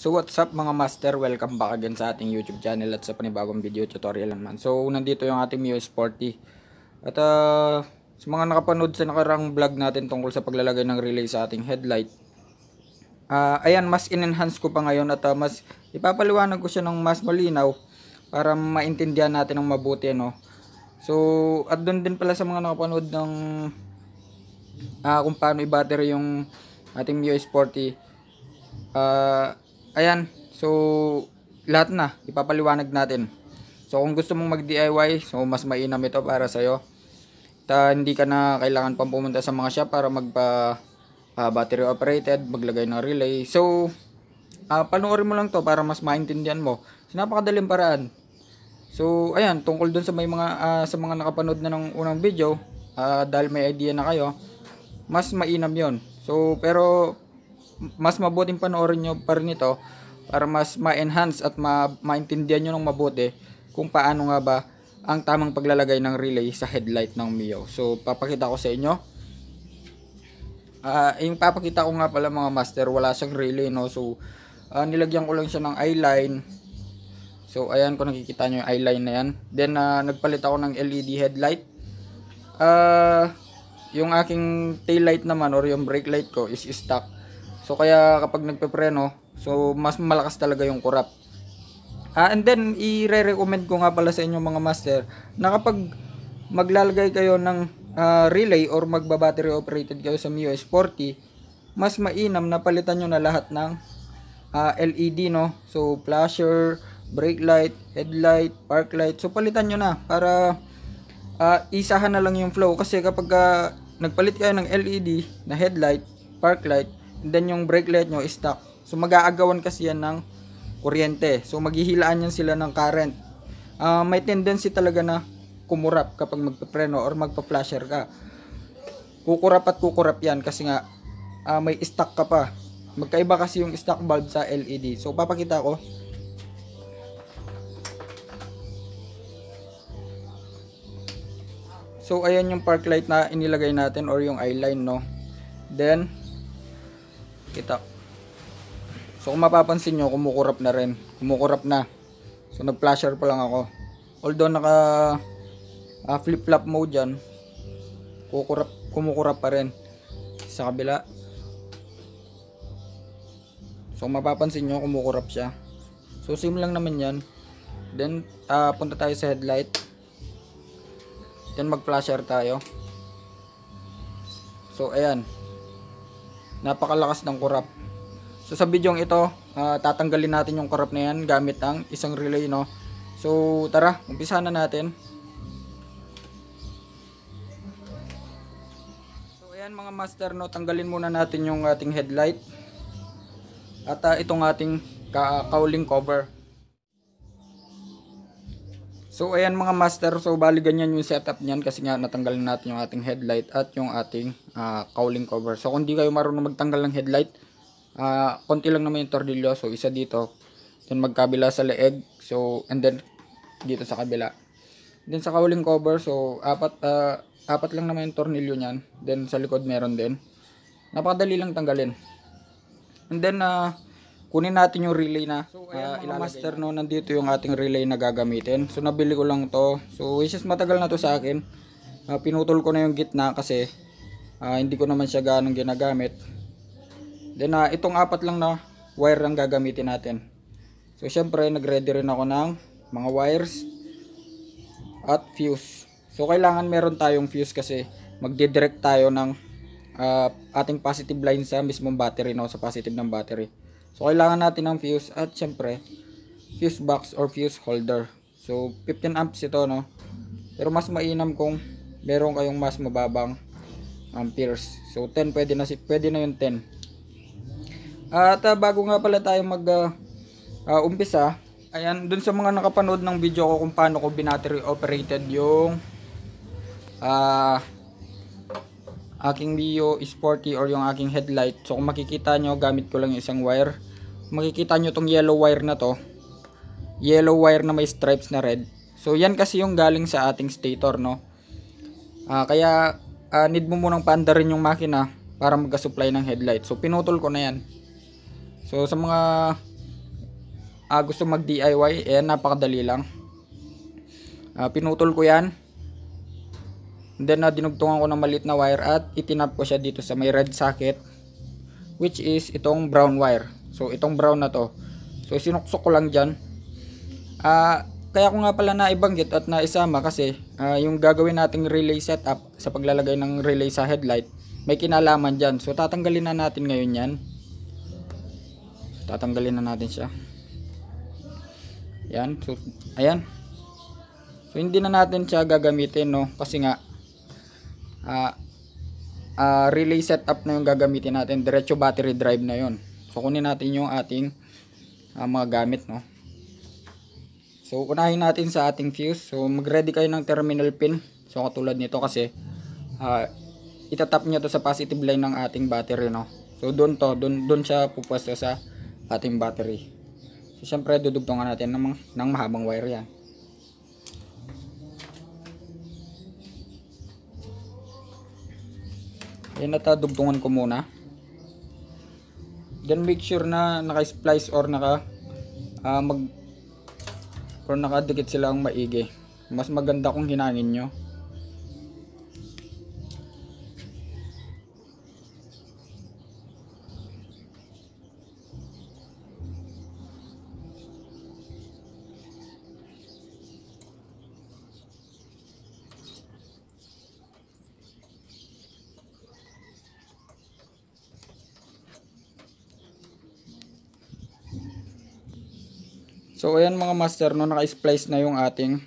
So what's up mga master, welcome back again sa ating YouTube channel at sa panibagong video tutorial naman. So nandito yung ating Mio Sporty. At uh, sa mga nakapanood sa nakarang vlog natin tungkol sa paglalagay ng relay sa ating headlight. Uh, ayan, mas in-enhance ko pa ngayon at uh, mas ipapaliwanag ko siya ng mas malinaw para maintindihan natin ng mabuti. No? So at doon din pala sa mga nakapanood ng uh, kung paano i-battery yung ating Mio Sporty. Uh, ayan, so lahat na, ipapaliwanag natin. So kung gusto mong mag-DIY, so mas mainam ito para sa'yo. Ta, hindi ka na kailangan pang pumunta sa mga shop para magpa uh, battery operated, maglagay ng relay. So, uh, panoorin mo lang to para mas maintindihan mo. So, napakadaling paraan. So, ayan, tungkol dun sa may mga uh, sa mga nakapanood na ng unang video, uh, dahil may idea na kayo, mas mainam 'yon. So, pero mas mabuting panoorin nyo pa rin ito para mas ma-enhance at ma maintindihan nyo ng mabuti kung paano nga ba ang tamang paglalagay ng relay sa headlight ng Mio. So, papakita ko sa inyo. Uh, yung papakita ko nga pala mga master, wala siyang relay, no? So, uh, nilagyan ko lang siya ng eyeline. So, ayan ko nakikita nyo yung eyeline na yan. Then, uh, nagpalit ako ng LED headlight. Uh, yung aking tail light naman or yung brake light ko is stock So kaya kapag nagpepreno, so mas malakas talaga yung kurap. Ah, and then i-recommend ko nga pala sa inyo mga master na kapag maglalagay kayo ng uh, relay or magba-battery operated kayo sa MIUI S40, mas mainam na palitan nyo na lahat ng uh, ah, LED no. So flasher, brake light, headlight, park light. So palitan nyo na para uh, isahan na lang yung flow kasi kapag uh, nagpalit kayo ng LED na headlight, park light, then yung brake light nyo is stuck. So mag-aagawan kasi yan ng kuryente. So maghihilaan yan sila ng current. Uh, may tendency talaga na kumurap kapag magpapreno or magpa-flasher ka. Kukurap at kukurap yan kasi nga uh, may stuck ka pa. Magkaiba kasi yung stock bulb sa LED. So papakita ko. So ayan yung park light na inilagay natin or yung eyeline no. Then kita so kung mapapansin nyo kumukurap na rin kumukurap na so nag flasher pa lang ako although naka uh, ah, flip flop mode yan kukurap, kumukurap pa rin sa kabila so mapapansin nyo kumukurap siya so same lang naman yan then uh, punta tayo sa headlight then mag flasher tayo so ayan napakalakas ng kurap so sa video ito uh, tatanggalin natin yung kurap na yan gamit ang isang relay no so tara umpisa na natin so ayan mga master no tanggalin muna natin yung ating headlight at uh, itong ating ka uh, cowling cover So ayan mga master, so bali ganyan yung setup niyan kasi nga natanggal na natin yung ating headlight at yung ating uh, cowling cover. So kung di kayo marunong magtanggal ng headlight, uh, konti lang naman yung tordilyo. So isa dito, then magkabila sa leeg, so and then dito sa kabila. Then sa cowling cover, so apat, uh, apat lang naman yung tornilyo niyan. Then sa likod meron din. Napakadali lang tanggalin. And then, uh, kunin natin yung relay na so, uh, master no nandito yung ating relay na gagamitin so nabili ko lang to so which is matagal na to sa akin uh, pinutol ko na yung gitna kasi uh, hindi ko naman siya ganong ginagamit then uh, itong apat lang na wire ang gagamitin natin so syempre nag ready rin ako ng mga wires at fuse so kailangan meron tayong fuse kasi magdidirect tayo ng uh, ating positive line sa mismong battery no sa positive ng battery So, kailangan natin ng fuse at syempre, fuse box or fuse holder. So, 15 amps ito, no? Pero mas mainam kung meron kayong mas mababang amperes. So, 10 pwede na, si, pwede na yung 10. At uh, bago nga pala tayo mag uh, uh, umpisa, ayan, dun sa mga nakapanood ng video ko kung paano ko binattery operated yung uh, aking Mio Sporty or yung aking headlight. So kung makikita nyo, gamit ko lang yung isang wire. Makikita nyo tong yellow wire na to. Yellow wire na may stripes na red. So yan kasi yung galing sa ating stator, no? Uh, kaya uh, need mo munang paandarin yung makina para magka-supply ng headlight. So pinutol ko na yan. So sa mga uh, gusto mag DIY, ayan napakadali lang. Uh, pinutol ko yan. Then uh, dinugtungan ko ng maliit na wire at itinap ko siya dito sa may red socket which is itong brown wire. So itong brown na to. So sinuksok ko lang dyan. Uh, kaya ko nga pala naibanggit at naisama kasi uh, yung gagawin nating relay setup sa paglalagay ng relay sa headlight may kinalaman dyan. So tatanggalin na natin ngayon yan. So, tatanggalin na natin siya. Yan. So, ayan. So hindi na natin siya gagamitin no kasi nga uh, uh, relay setup na yung gagamitin natin diretso battery drive na yon so kunin natin yung ating uh, mga gamit no so unahin natin sa ating fuse so mag ready kayo ng terminal pin so katulad nito kasi uh, itatap nyo to sa positive line ng ating battery no so doon to doon, doon siya pupwesto sa ating battery so syempre dudugtungan natin ng, ng mahabang wire yan Yan natadugtungan ah, ko muna. Then make sure na naka-splice or naka uh, mag or nakadikit sila ang maigi. Mas maganda kung hinangin nyo. So ayan mga master no naka-splice na yung ating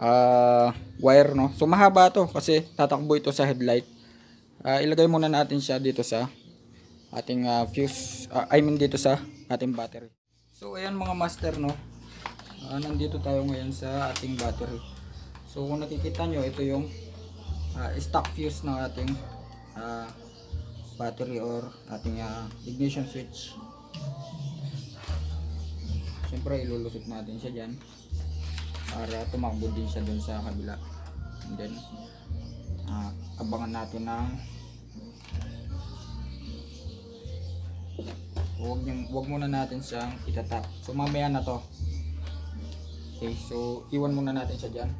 uh, wire no. So mahaba to kasi tatakbo ito sa headlight. Uh, ilagay muna natin siya dito sa ating uh, fuse uh, I mean dito sa ating battery. So ayan mga master no. Uh, nandito tayo ngayon sa ating battery. So kung nakikita nyo ito yung uh, stock fuse ng ating uh, battery or ating uh, ignition switch. Siyempre ilulusot natin siya dyan para tumakbo din siya dun sa kabila. And then uh, abangan natin ng huwag, yung, huwag muna natin siyang itatap. So mamaya na to. Okay, so iwan muna natin siya dyan.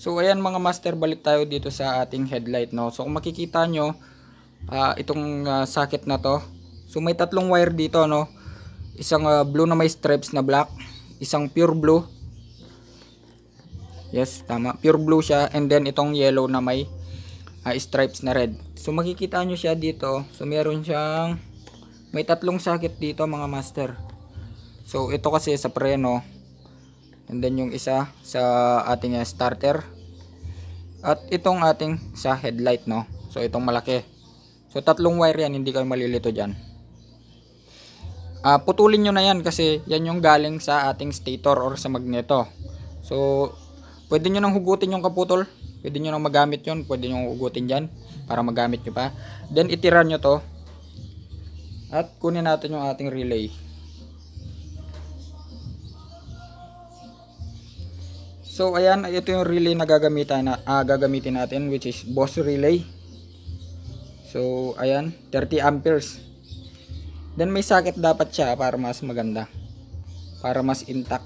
So ayan mga master, balik tayo dito sa ating headlight. No? So kung makikita nyo, uh, itong uh, socket na to. So may tatlong wire dito. No? isang uh, blue na may stripes na black, isang pure blue. Yes, tama. Pure blue siya and then itong yellow na may uh, stripes na red. So makikita nyo siya dito. So meron siyang may tatlong sakit dito mga master. So ito kasi sa preno and then yung isa sa ating uh, starter at itong ating sa headlight no. So itong malaki. So tatlong wire yan hindi kayo malilito diyan uh, putulin nyo na yan kasi yan yung galing sa ating stator or sa magneto so pwede nyo nang hugutin yung kaputol pwede nyo nang magamit yon pwede nyo hugutin dyan para magamit nyo pa then itira nyo to at kunin natin yung ating relay so ayan ito yung relay na gagamitan na, ah, gagamitin natin which is boss relay so ayan 30 amperes Then may socket dapat siya para mas maganda. Para mas intact.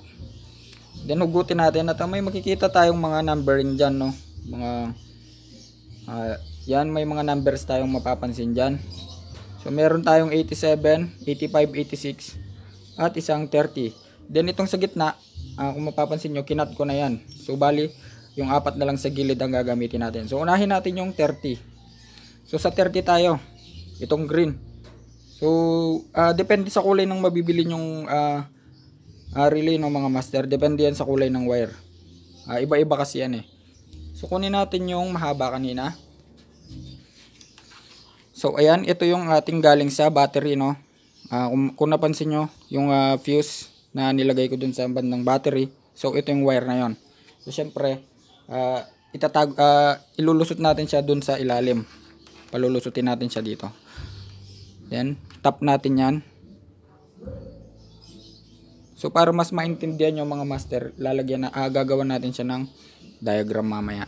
Then hugutin natin at may makikita tayong mga numbering diyan no. Mga uh, yan may mga numbers tayong mapapansin diyan. So meron tayong 87, 85, 86 at isang 30. Then itong sa gitna, uh, kung mapapansin niyo, kinat ko na yan. So bali, yung apat na lang sa gilid ang gagamitin natin. So unahin natin yung 30. So sa 30 tayo, itong green. So, uh, depende sa kulay ng mabibili nyong uh, uh, relay ng mga master. Depende yan sa kulay ng wire. Uh, Iba-iba kasi yan eh. So, kunin natin yung mahaba kanina. So, ayan. Ito yung ating galing sa battery, no? Uh, kung, kung napansin nyo, yung uh, fuse na nilagay ko dun sa bandang battery. So, ito yung wire na yon. So, syempre, uh, itatag, uh, ilulusot natin siya dun sa ilalim. Palulusutin natin siya dito. Then, tap natin yan. So para mas maintindihan yung mga master, lalagyan na, ah, gagawa natin siya ng diagram mamaya.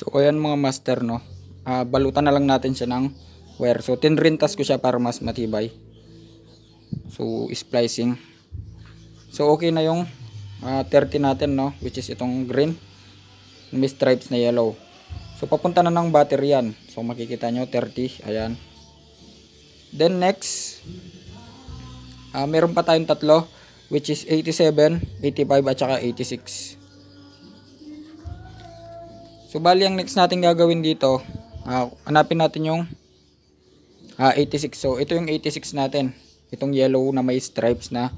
So ayan mga master no. Uh, balutan na lang natin siya ng wire. So tinrintas ko siya para mas matibay. So splicing. So okay na yung uh, ah, 30 natin no which is itong green. May stripes na yellow. So papunta na ng battery yan. So makikita nyo 30. Ayan. Then next uh, meron pa tayong tatlo which is 87, 85 at saka 86. So bali ang next natin gagawin dito, uh, hanapin natin yung uh, ah, 86. So ito yung 86 natin. Itong yellow na may stripes na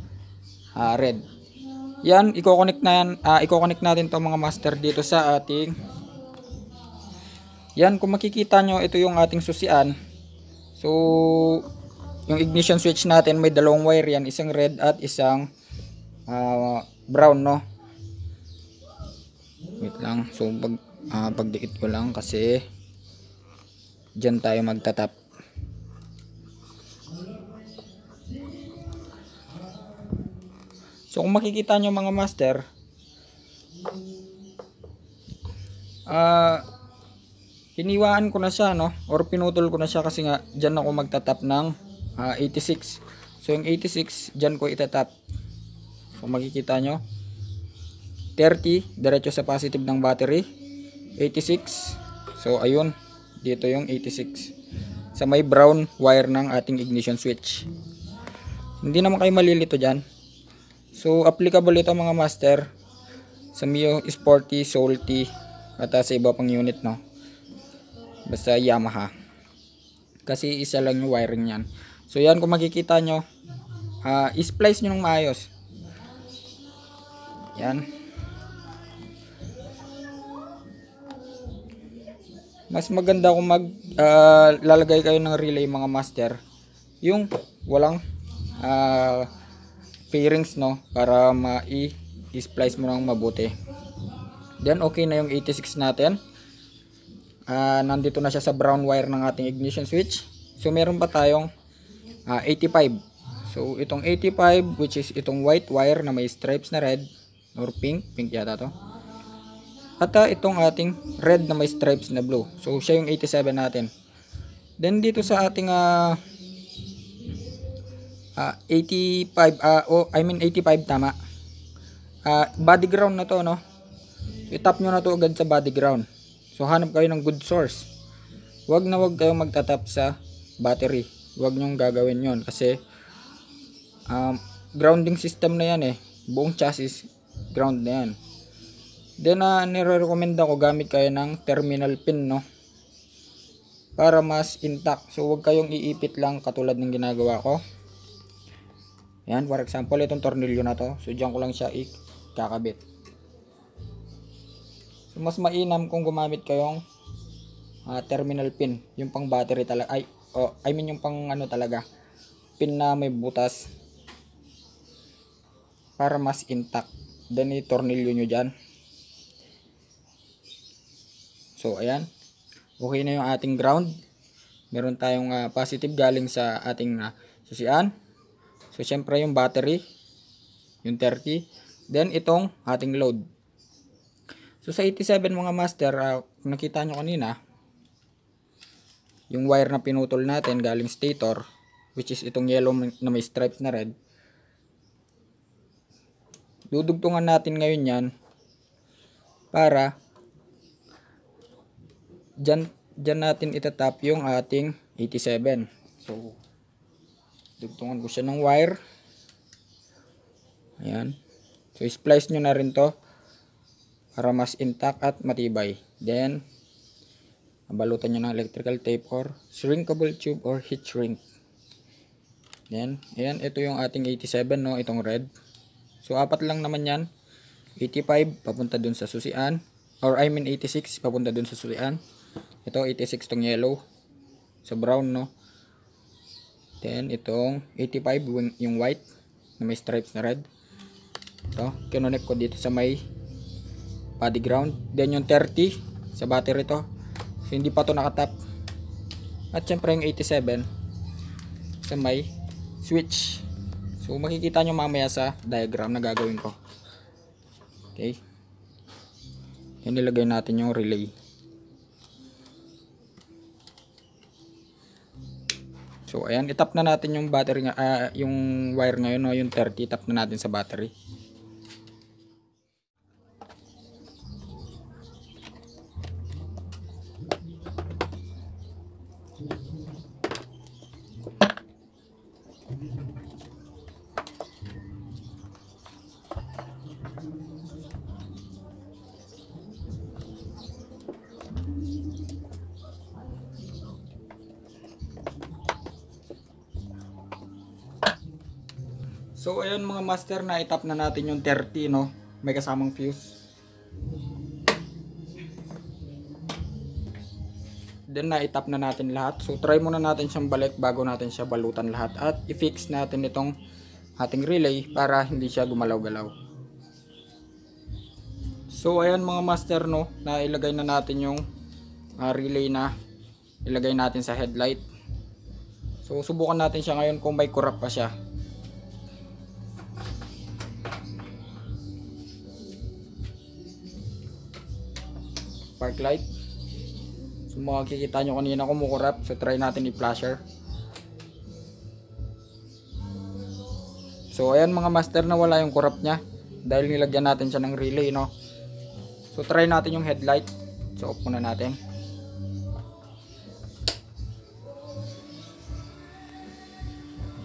uh, red. Yan, i-connect na yan, uh, i-connect natin 'tong mga master dito sa ating Yan, kung makikita nyo, ito yung ating susian. So yung ignition switch natin may dalawang wire yan, isang red at isang uh, brown no. Wait lang. So pag uh, pagdikit ko lang kasi dyan tayo magtatap so kung makikita nyo mga master ah uh, hiniwaan ko na siya no or pinutol ko na siya kasi nga dyan ako magtatap ng uh, ah, 86 so yung 86 dyan ko itatap so makikita nyo 30 diretso sa positive ng battery 86 so ayun dito yung 86 sa may brown wire ng ating ignition switch hindi naman kayo malilito dyan so applicable ito mga master sa Mio Sporty, Solti at sa iba pang unit no basta Yamaha kasi isa lang yung wiring yan so yan kung makikita nyo uh, ah, isplice nyo ng maayos yan mas maganda kung mag uh, lalagay kayo ng relay mga master yung walang uh, fairings no para ma-splice mo ng mabuti then okay na yung 86 natin uh, nandito na siya sa brown wire ng ating ignition switch so meron pa tayong uh, 85 so itong 85 which is itong white wire na may stripes na red or pink pink yata to at uh, itong ating red na may stripes na blue. So siya yung 87 natin. Then dito sa ating uh, uh, 85 uh, oh, I mean 85 tama. Uh, body ground na to no. So, itap nyo na to agad sa body ground. So hanap kayo ng good source. Huwag na huwag kayong magtatap sa battery. Huwag nyong gagawin yon kasi um, grounding system na yan eh. Buong chassis ground na yan. Then uh, nire-recommend ako gamit kayo ng terminal pin no. Para mas intact. So huwag kayong iipit lang katulad ng ginagawa ko. Yan, for example, itong tornilyo na to. So diyan ko lang siya ikakabit. So mas mainam kung gumamit kayong uh, terminal pin, yung pang battery talaga. Ay, oh, I mean yung pang ano talaga, pin na may butas para mas intact. Then, itornilyo tornilyo nyo dyan. So, ayan. Okay na yung ating ground. Meron tayong uh, positive galing sa ating uh, ah, susian. So, syempre yung battery. Yung 30. Then, itong ating load. So, sa 87 mga master, uh, nakita nyo kanina, yung wire na pinutol natin galing stator, which is itong yellow na may stripes na red, dudugtungan natin ngayon yan para dyan, dyan natin itatap yung ating 87. So, dugtungan ko siya ng wire. Ayan. So, splice nyo na rin to para mas intact at matibay. Then, balutan nyo ng electrical tape or shrinkable tube or heat shrink. Then, ayan, ito yung ating 87, no, itong red. So, apat lang naman yan. 85, papunta dun sa susian. Or, I mean, 86, papunta dun sa susian. Ito 86 tong yellow. sa brown no. Then itong 85 yung white na may stripes na red. So kinonect ko dito sa may body ground. Then yung 30 sa battery to. So hindi pa to nakatap. At syempre yung 87 sa may switch. So makikita nyo mamaya sa diagram na gagawin ko. Okay. Yan nilagay natin yung relay. So ayan, itap na natin yung battery nga, uh, yung wire ngayon, no, yung 30, itap na natin sa battery. So ayun mga master na itap na natin yung 30 no. May kasamang fuse. Then na itap na natin lahat. So try muna natin siyang balik bago natin siya balutan lahat at i-fix natin itong ating relay para hindi siya gumalaw-galaw. So ayan mga master no, nailagay na natin yung uh, relay na ilagay natin sa headlight. So subukan natin siya ngayon kung may kurap pa siya. spark light so makikita nyo kanina kumukurap so try natin i-flasher so ayan mga master na wala yung kurap nya dahil nilagyan natin siya ng relay no so try natin yung headlight so off muna natin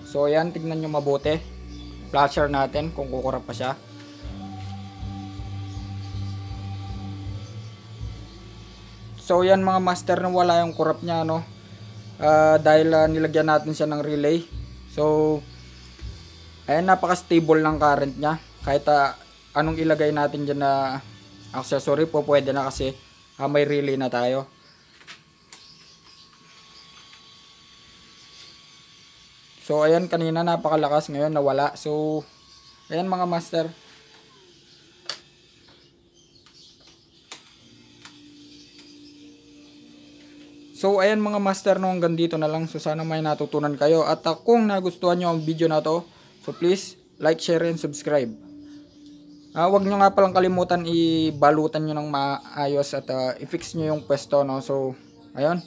so ayan tignan nyo mabuti flasher natin kung kukurap pa siya So yan mga master na wala yung corrupt niya no. Uh, dahil uh, nilagyan natin siya ng relay. So ayan napaka stable ng current niya. Kahit uh, anong ilagay natin diyan na accessory po pwede na kasi uh, may relay na tayo. So ayan kanina napakalakas ngayon nawala. So ayan mga master So ayan mga master no hanggang dito na lang. So sana may natutunan kayo. At uh, kung nagustuhan nyo ang video na to, so please like, share, and subscribe. Uh, ah, wag nyo nga palang kalimutan ibalutan nyo ng maayos at uh, i-fix nyo yung pwesto. No? So ayun.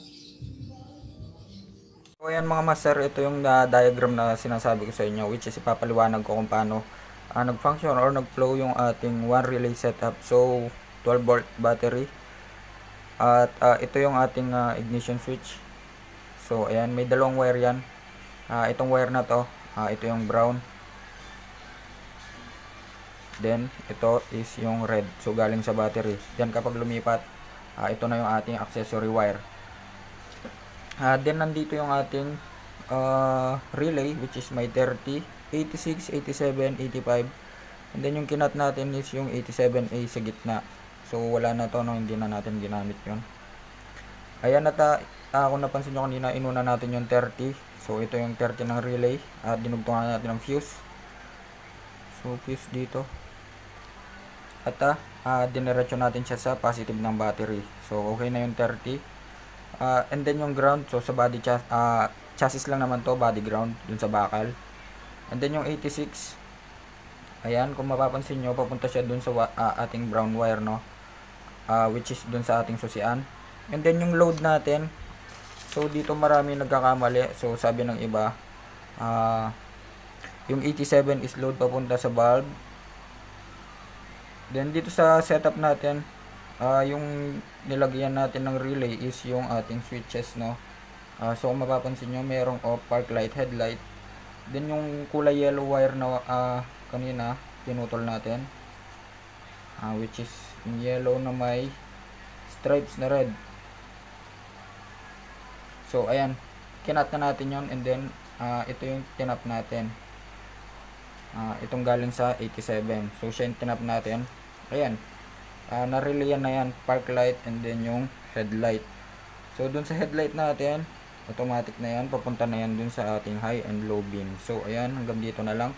So ayan mga master, ito yung uh, diagram na sinasabi ko sa inyo which is ipapaliwanag ko kung paano uh, nag-function or nag-flow yung ating one relay setup. So 12 volt battery at uh, ito yung ating uh, ignition switch. So ayan, may dalawang wire yan. Uh, itong wire na to, uh, ito yung brown. Then ito is yung red. So galing sa battery. Then kapag lumipat, uh, ito na yung ating accessory wire. Uh, then nandito yung ating uh, relay which is my 30, 86, 87, 85. And then yung kinat natin is yung 87A sa gitna. So wala na to no, hindi na natin ginamit 'yon. Ayan na ako uh, napansin niyo kanina inuna natin yung 30. So ito yung 30 ng relay at uh, dinugtungan natin ng fuse. So fuse dito. At uh, ah, ah, dinerecho natin siya sa positive ng battery. So okay na yung 30. Uh, ah, and then yung ground, so sa body chassis uh, chassis lang naman to, body ground dun sa bakal. And then yung 86, ayan, kung mapapansin nyo, papunta siya dun sa uh, ating brown wire, no? uh, which is dun sa ating susian. And then yung load natin, so dito marami nagkakamali. So sabi ng iba, uh, yung 87 is load papunta sa valve. Then dito sa setup natin, uh, yung nilagyan natin ng relay is yung ating switches, no? Uh, so kung mapapansin nyo, mayroong off park light, headlight. Then yung kulay yellow wire na uh, kanina, pinutol natin uh, which is yellow na may stripes na red so ayan kinat na natin yon and then uh, ito yung tinap natin uh, itong galing sa 87 so siya yung tinap natin ayan uh, narelian na yan park light and then yung headlight so dun sa headlight natin automatic na yan papunta na yan dun sa ating high and low beam so ayan hanggang dito na lang